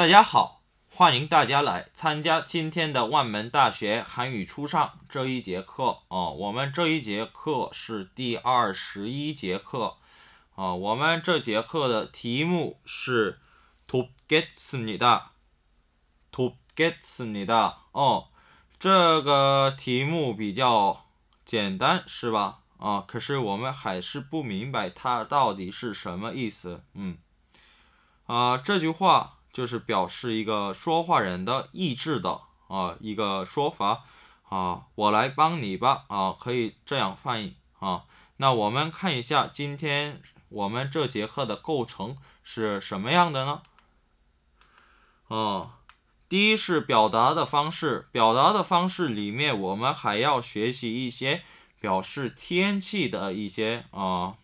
大家好，欢迎大家来参加今天的万门大学韩语初上这一节课啊。我们这一节课是第二十一节课啊。我们这节课的题目是 to get 你的 to get 你的哦。这个题目比较简单是吧？啊，可是我们还是不明白它到底是什么意思。嗯啊，这句话。就是表示一个说话人的意志的啊，一个说法啊，我来帮你吧啊，可以这样翻译啊。那我们看一下今天我们这节课的构成是什么样的呢？啊，第一是表达的方式，表达的方式里面我们还要学习一些表示天气的一些啊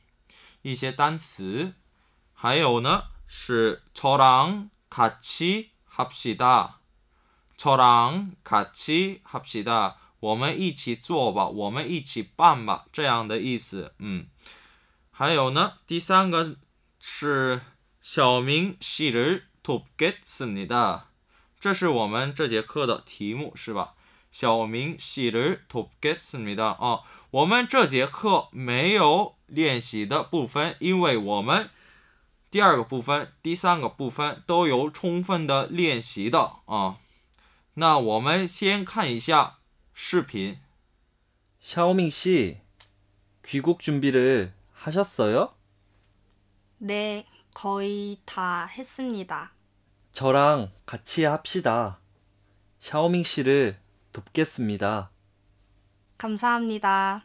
一些单词，还有呢是操场。같이합시다저랑같이합시다我们一起做吧，我们一起办吧，这样的意思。嗯，还有呢，第三个是小明西人托布吉是你的。这是我们这节课的题目是吧？小明西人托布吉是你的啊。我们这节课没有练习的部分，因为我们。第二个部分、第三个部分都有充分的练习的啊。那我们先看一下视频。 샤오밍 씨, 귀국 준비를 하셨어요? 네, 거의 다 했습니다. 저랑 같이 합시다. 샤오밍 씨를 돕겠습니다. 감사합니다.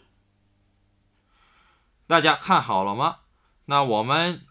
大家看好了吗？那我们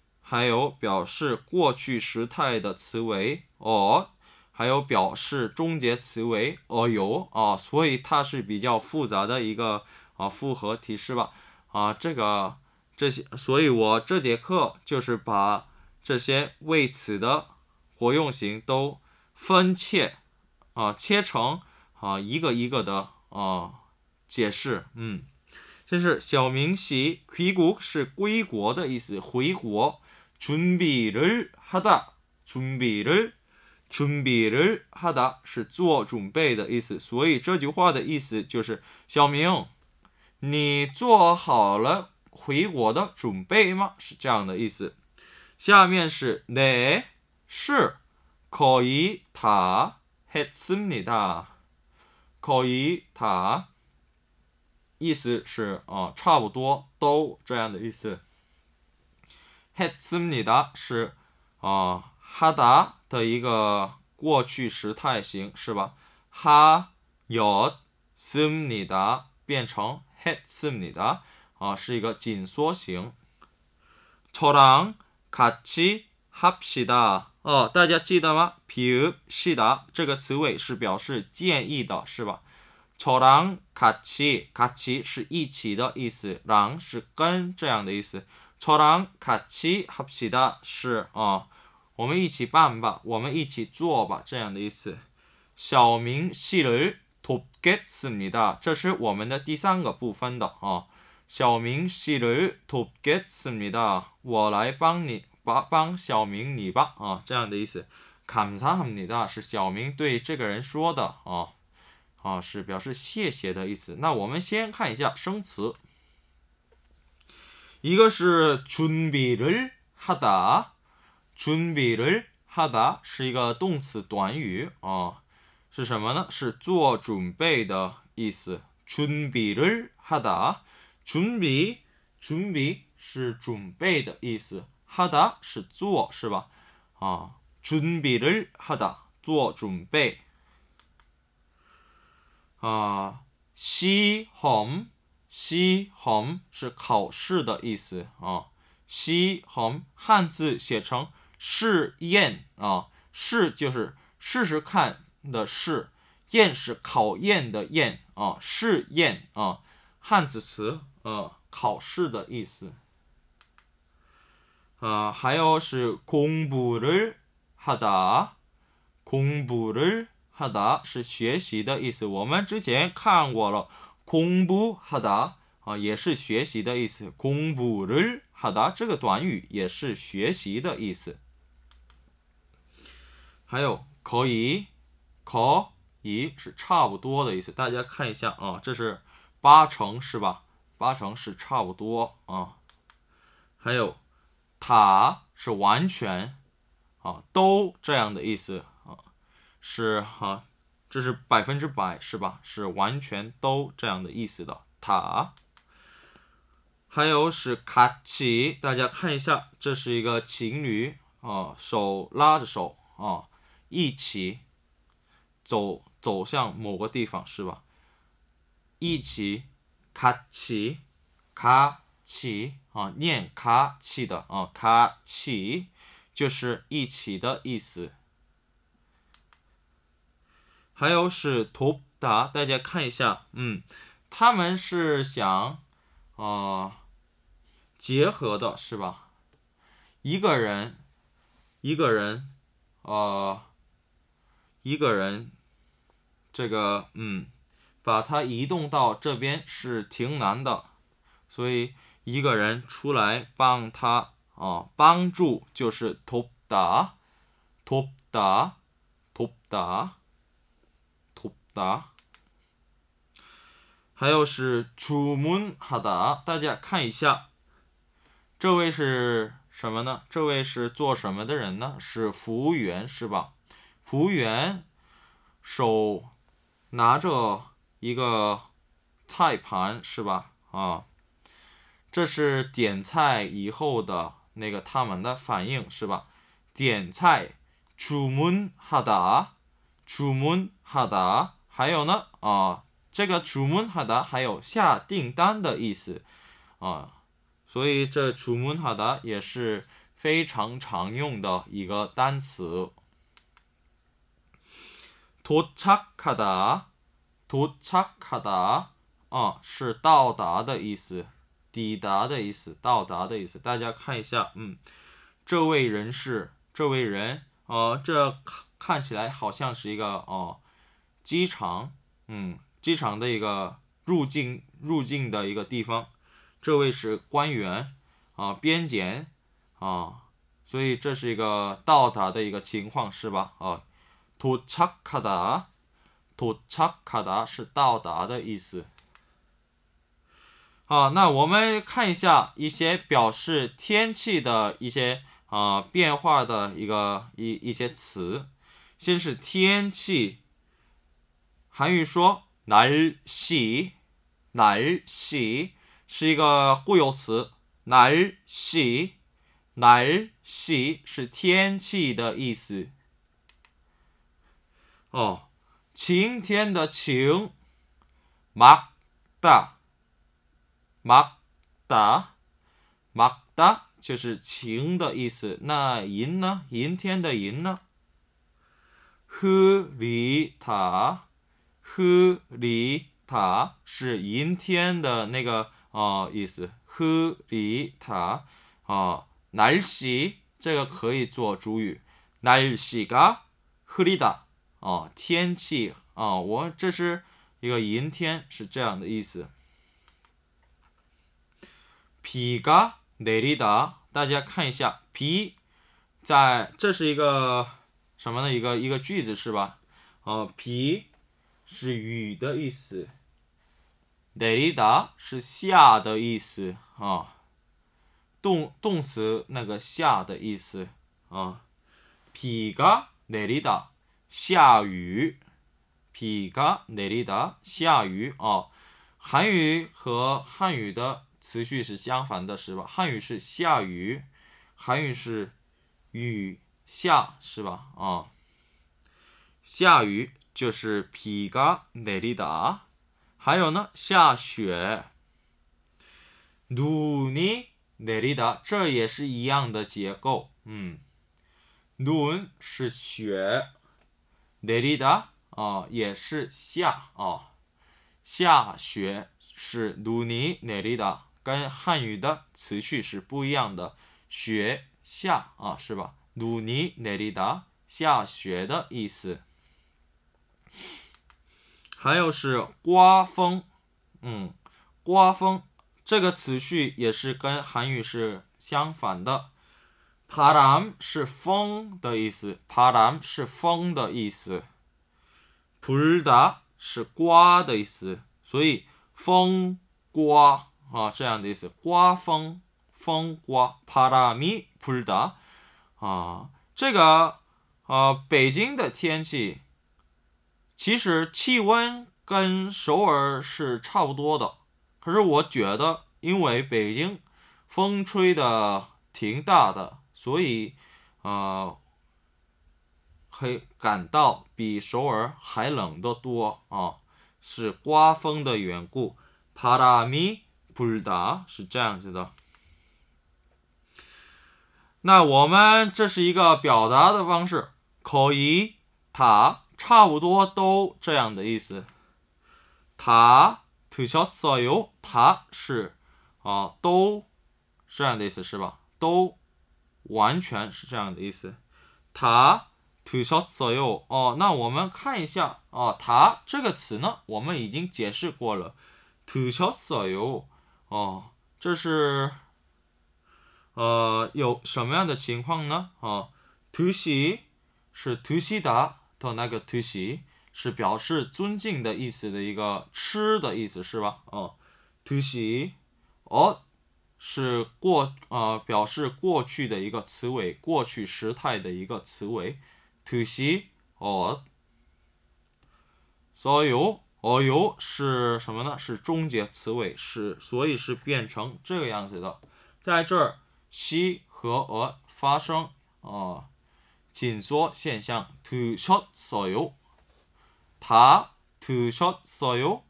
还有表示过去时态的词尾哦，还有表示终结词尾哦哟啊，所以它是比较复杂的一个啊复合提示吧啊，这个这些，所以我这节课就是把这些谓词的活用型都分切啊切成啊一个一个的啊解释，嗯，这是小明写 k i 是归国的意思，回国。준비를하 다， 준비 를， 준비를하다是做准备的意思，所以这句话的意思就是小明，你做好了回国的准备吗？是这样的意思。下面是 네， 是，거의다했습니 다， 거의 다， 意思是啊，差不多都这样的意思。했습니다是啊，하다的一个过去时态形是吧？하였습니다变成했습니다啊，是一个紧缩形。처럼같이합시다哦，大家记得吗？합시다这个词尾是表示建议的是吧？처럼같이같이是一起的意思，랑是跟这样的意思。朝阳卡奇合皮起是啊，我们一起办吧，我们一起做吧，这样的意思。小明西鲁托给斯米达，这是我们的第三个部分的啊。小明西鲁托给斯米达，我来帮你把帮小明你吧啊，这样的意思。卡姆查哈米达是小明对这个人说的啊啊，是表示谢谢的意思。那我们先看一下生词。一个是준비를하 다， 준비를하다是一个动词短语啊，是什么呢？是做准备的意思。준비를하 다， 준 비， 준비是准备的意思，하다是做，是吧？啊，준비를하 다， 做准备。啊，시 험。 西红是考试的意思啊，西红汉字写成试验啊，试就是试试看的试，验是考验的验啊，试验啊，汉字词啊，考试的意思啊，还有是공부를하 다， 공부를하다是学习的意思，我们之前看过了。공부하다啊，也是学习的意思。공부를하다这个短语也是学习的意思。还有可以，可以是差不多的意思。大家看一下啊，这是八成是吧？八成是差不多啊。还有，塔是完全啊，都这样的意思啊，是哈。这是百分之百是吧？是完全都这样的意思的。塔，还有是卡起，大家看一下，这是一个情侣啊，手拉着手啊，一起走走向某个地方是吧？一起卡起，卡起啊，念卡起的啊，卡起就是一起的意思。还有是图达，大家看一下，嗯，他们是想啊结合的，是吧？一个人，一个人，呃，一个人，这个，嗯，把它移动到这边是挺难的，所以一个人出来帮他啊，帮助就是图达，图达，图达。答，还有是出门哈达，大家看一下，这位是什么呢？这位是做什么的人呢？是服务员是吧？服务员手拿着一个菜盘是吧？啊，这是点菜以后的那个他们的反应是吧？点菜出门哈达，出门哈达。还有呢啊，这个出门到达还有下订单的意思啊，所以这出门到达也是非常常用的一个单词。도착하 다， 도착하다啊，是到达的意思，抵达的意思，到达的意思。大家看一下，嗯，这位人士，这位人，啊，这看起来好像是一个哦。机场，嗯，机场的一个入境入境的一个地方，这位是官员啊，边检啊，所以这是一个到达的一个情况，是吧？啊，tochaka d t o c h a k a d 是到达的意思。好，那我们看一下一些表示天气的一些啊变化的一个一一些词，先是天气。韩语说날 씨， 날씨是一个固有词，날 씨， 날씨是天气的意思。哦，晴天的晴，막 다， 막 다， 막다就是晴的意思。那云呢？云天的云呢？흐리 다。 h 里塔 i t a 是阴天的那个啊意思 h 里塔 i t a 啊，날씨这个可以做主语，날씨가흐리다啊，天气啊，我这是一个阴天，是这样的意思。비가내리 다， 大家看一下，비在这是一个什么的一个一个句子是吧？哦， 비。 是雨的意思。내리다是下的意思啊，动动词那个下的意思啊。비가내리다下雨，비가내리다下雨啊。韩语和汉语的词序是相反的，是吧？汉语是下雨，韩语是雨下，是吧？啊，下雨。就是피가내리 다， 还有呢，下雪눈이내리 다， 这也是一样的结构，嗯，눈是雪내리다啊，也是下啊，下雪是눈이내리 다， 跟汉语的词序是不一样的，雪下啊，是吧？눈이내리다下雪的意思。还有是刮风，嗯，刮风这个词序也是跟韩语是相反的。바람是风的意思，바람是风的意思。불다是刮的意思，所以风刮啊这样的意思，刮风，风刮，帕람이불 다。 啊，这个啊，北京的天气。其实气温跟首尔是差不多的，可是我觉得，因为北京风吹的挺大的，所以呃，很感到比首尔还冷的多啊，是刮风的缘故。拉米이불达是这样子的。那我们这是一个表达的方式，可以它。差不多都这样的意思，它土桥左 u 他是啊，都这样的意思是吧？都完全是这样的意思。它土桥左 u 哦，那我们看一下啊，他这个词呢，我们已经解释过了，土桥左 u 哦，这是呃有什么样的情况呢？啊，土西是土西达。和那个 “toxi” 是表示尊敬的意思的一个“吃”的意思是吧？嗯，“toxi” 哦，是过呃表示过去的一个词尾，过去时态的一个词尾。toxi 哦，“oyo”“oyo” 是什么呢？是终结词尾，是所以是变成这个样子的。在这儿，“xi” 和 “o” 发生啊。听说先象。偷吃所有，他偷吃所有，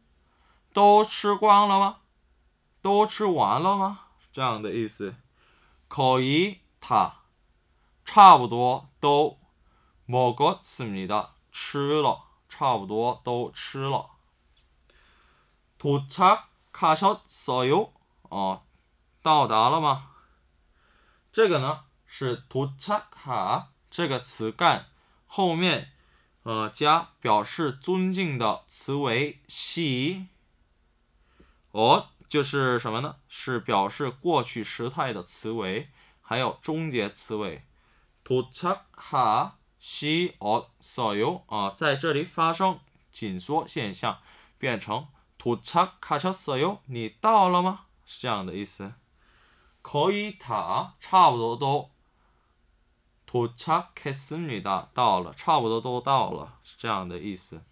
都吃光了吗？都吃完了吗？这样的意思。可以，他差不多都某个字面的吃了，差不多都吃了。土产卡吃所有哦，到达了吗？这个呢是土产卡。这个词干后面，呃，加表示尊敬的词尾 s h e o 就是什么呢？是表示过去时态的词尾，还有终结词尾。tochha she o sayo 啊，在这里发生紧缩现象，变成 tochka s o y o 你到了吗？是这样的意思。可以塔差不多都。出差开始，女的到了，差不多都到了，是这样的意思。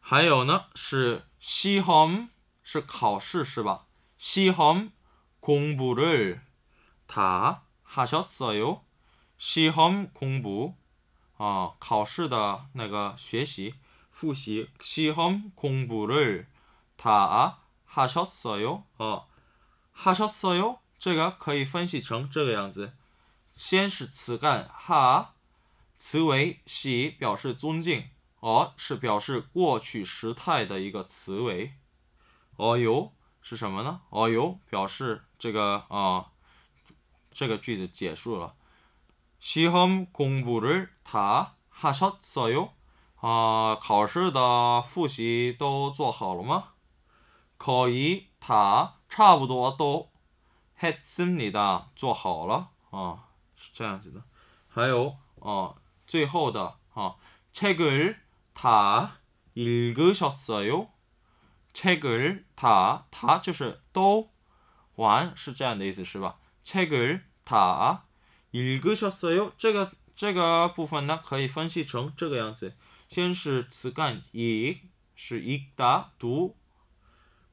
还有呢，是시험是考试是吧？시험공부를다하셨어 요。 시험공부啊，考试的那个学习复习。시험공부를다하셨어 요。 哦，하셨어 요？ 这个可以分析成这个样子。先是词干哈，词尾喜表示尊敬，哦是表示过去时态的一个词尾。哦哟是什么呢？哦哟表示这个啊，这个句子结束了。시험공부를다하셨어 요？ 啊，考试的复习都做好了吗？可以，他差不多都还心里的做好了啊。是这样子的还有，啊，最后的，啊，책을다읽으셨어 요。 책을다다就是都完是这样的意思，是吧？책을다읽으셨어 요。 这个这个部分呢，可以分析成这个样子。先是词干 이， 是一다读。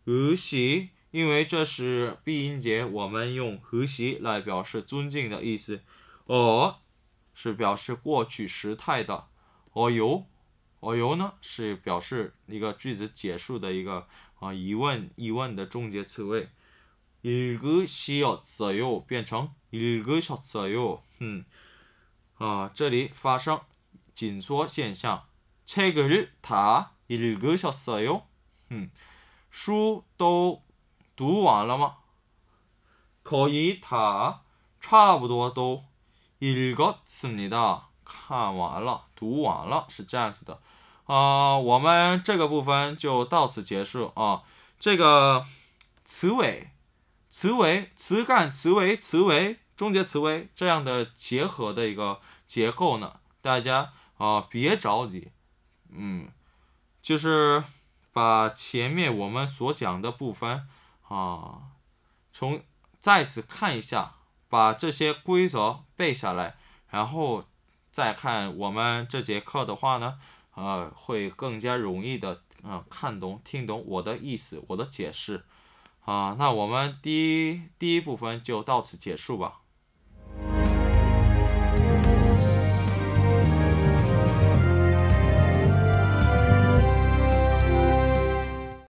으시因为这是闭音节，我们用和谐来表示尊敬的意思。哦，是表示过去时态的。哦哟，哦哟呢，是表示一个句子结束的一个啊疑问疑问的终结词尾。一个이었어요变成一个小었어 요， 嗯，啊，这里发生紧缩现象。책을다읽小어 요， 嗯，书都读完了吗？可以，他差不多都。一个是你的，看完了，读完了，是这样子的啊。我们这个部分就到此结束啊。这个词尾、词尾、词干、词尾、词尾、终结词尾这样的结合的一个结构呢，大家啊别着急，嗯，就是把前面我们所讲的部分啊，从再次看一下。把这些规则背下来，然后再看我们这节课的话呢，呃，会更加容易的，呃，看懂、听懂我的意思、我的解释。啊，那我们第一第一部分就到此结束吧。